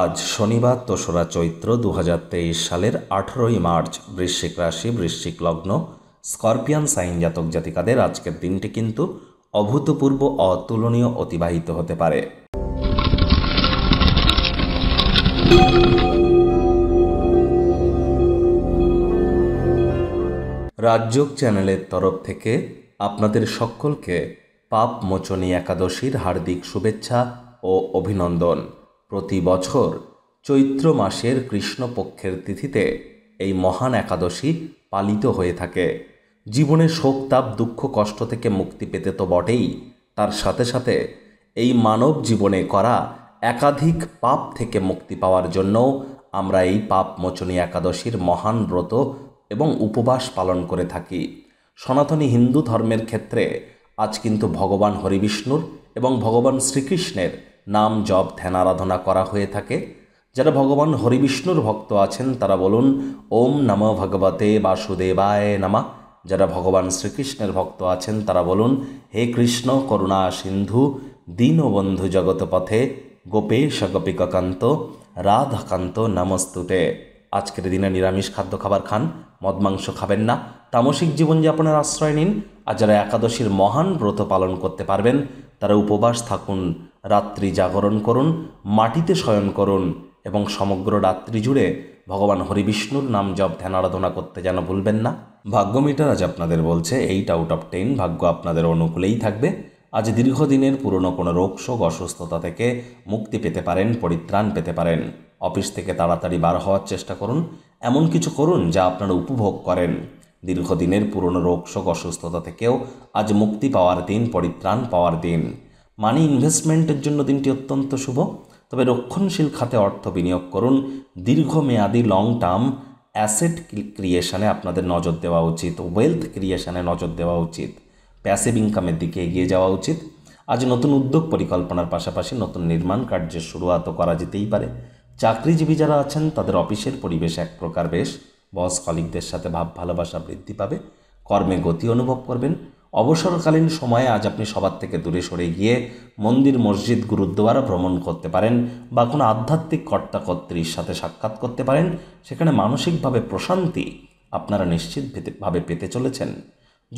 আজ শনিবার দোসরা চৈত্র দু সালের আঠেরোই মার্চ বৃশ্চিক রাশি বৃশ্চিক লগ্ন স্করপিয়ান সাইন জাতক জাতিকাদের আজকের দিনটি কিন্তু অভূতপূর্ব অতুলনীয় অতিবাহিত হতে পারে রাজযোগ চ্যানেলের তরফ থেকে আপনাদের সকলকে পাপ মোচনী একাদশীর হার্দিক শুভেচ্ছা ও অভিনন্দন প্রতি বছর চৈত্র মাসের কৃষ্ণপক্ষের তিথিতে এই মহান একাদশী পালিত হয়ে থাকে জীবনে শোক তাপ দুঃখ কষ্ট থেকে মুক্তি পেতে তো বটেই তার সাথে সাথে এই মানব জীবনে করা একাধিক পাপ থেকে মুক্তি পাওয়ার জন্য আমরা এই পাপ মোচনী একাদশীর মহান ব্রত এবং উপবাস পালন করে থাকি সনাতনী হিন্দু ধর্মের ক্ষেত্রে আজ কিন্তু ভগবান হরিবিষ্ণুর এবং ভগবান শ্রীকৃষ্ণের নাম জপ ধ্যান আরাধনা করা হয়ে থাকে যারা ভগবান হরিবিষ্ণুর ভক্ত আছেন তারা বলুন ওম নম ভগবতে বাসুদেবায় নামা যারা ভগবান শ্রীকৃষ্ণের ভক্ত আছেন তারা বলুন হে কৃষ্ণ করুণা সিন্ধু দীনবন্ধু পথে গোপেশ গোপিকাকান্ত রাধাকান্ত নমস্তুতে আজকের দিনে নিরামিষ খাদ্য খাবার খান মদ মাংস খাবেন না তামসিক জীবনযাপনের আশ্রয় নিন আর যারা একাদশীর মহান ব্রত পালন করতে পারবেন তারা উপবাস থাকুন রাত্রি জাগরণ করুন মাটিতে শয়ন করুন এবং সমগ্র রাত্রি জুড়ে ভগবান হরিবিষ্ণুর নাম জপ ধ্যান আরাধনা করতে যেন ভুলবেন না ভাগ্য মিটার আজ আপনাদের বলছে এইট আউট অফ টেন ভাগ্য আপনাদের অনুকূলেই থাকবে আজ দীর্ঘদিনের পুরনো কোনো রোগ শোক অসুস্থতা থেকে মুক্তি পেতে পারেন পরিত্রাণ পেতে পারেন অফিস থেকে তাড়াতাড়ি বার হওয়ার চেষ্টা করুন এমন কিছু করুন যা আপনারা উপভোগ করেন দীর্ঘদিনের পুরনো রোগ শোক অসুস্থতা থেকেও আজ মুক্তি পাওয়ার দিন পরিত্রাণ পাওয়ার দিন মানি ইনভেস্টমেন্টের জন্য দিনটি অত্যন্ত শুভ তবে রক্ষণশীল খাতে অর্থ বিনিয়োগ করুন দীর্ঘমেয়াদী লং টার্ম অ্যাসেট ক্রিয়েশানে আপনাদের নজর দেওয়া উচিত ওয়েলথ ক্রিয়েশানে নজর দেওয়া উচিত প্যাসিভ ইনকামের দিকে এগিয়ে যাওয়া উচিত আজ নতুন উদ্যোগ পরিকল্পনার পাশাপাশি নতুন নির্মাণ কার্যের শুরুয়াতও করা যেতেই পারে চাকরিজীবী যারা আছেন তাদের অফিসের পরিবেশ এক প্রকার বেশ বস কলিকদের সাথে ভাব ভালোবাসা বৃদ্ধি পাবে কর্মে গতি অনুভব করবেন অবসরকালীন সময়ে আজ আপনি সবার থেকে দূরে সরে গিয়ে মন্দির মসজিদ গুরুদ্বারা ভ্রমণ করতে পারেন বা কোনো আধ্যাত্মিক কর্তা কর্ত্রীর সাথে সাক্ষাৎ করতে পারেন সেখানে মানসিকভাবে প্রশান্তি আপনারা নিশ্চিতভাবে পেতে চলেছেন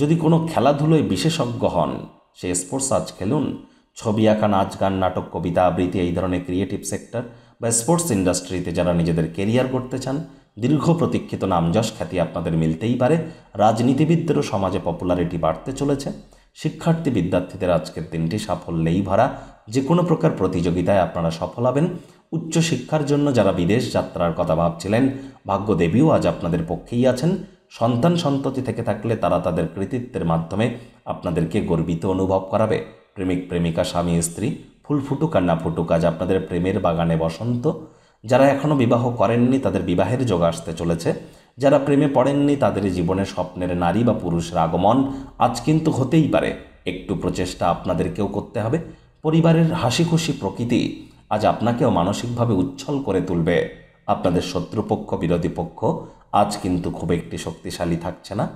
যদি কোনো খেলাধুলোয় বিশেষজ্ঞ হন সে স্পোর্টস আজ খেলুন ছবি আঁকা নাচ গান নাটক কবিতা আবৃত্তি এই ধরনের ক্রিয়েটিভ সেক্টর বা স্পোর্টস ইন্ডাস্ট্রিতে যারা নিজেদের কেরিয়ার করতে চান দীর্ঘ প্রতীক্ষিত নামযশ খ্যাতি আপনাদের মিলতেই পারে রাজনীতিবিদদেরও সমাজে পপুলারিটি বাড়তে চলেছে শিক্ষার্থী বিদ্যার্থীদের আজকের দিনটি সাফল্যেই ভরা যে কোনো প্রকার প্রতিযোগিতায় আপনারা সফল হবেন উচ্চশিক্ষার জন্য যারা বিদেশ যাত্রার কথা ভাবছিলেন ভাগ্যদেবীও আজ আপনাদের পক্ষেই আছেন সন্তান সন্ততি থেকে থাকলে তারা তাদের কৃতিত্বের মাধ্যমে আপনাদেরকে গর্বিত অনুভব করাবে প্রেমিক প্রেমিকা স্বামী স্ত্রী ফুল ফুটুক আর না ফুটুক আজ আপনাদের প্রেমের বাগানে বসন্ত যারা এখনও বিবাহ করেননি তাদের বিবাহের যোগ আসতে চলেছে যারা প্রেমে পড়েননি তাদের জীবনে স্বপ্নের নারী বা পুরুষের আগমন আজ কিন্তু হতেই পারে একটু প্রচেষ্টা আপনাদেরকেও করতে হবে পরিবারের হাসি খুশি প্রকৃতি আজ আপনাকেও মানসিকভাবে উচ্ছল করে তুলবে আপনাদের শত্রুপক্ষ বিরোধী পক্ষ আজ কিন্তু খুব একটি শক্তিশালী থাকছে না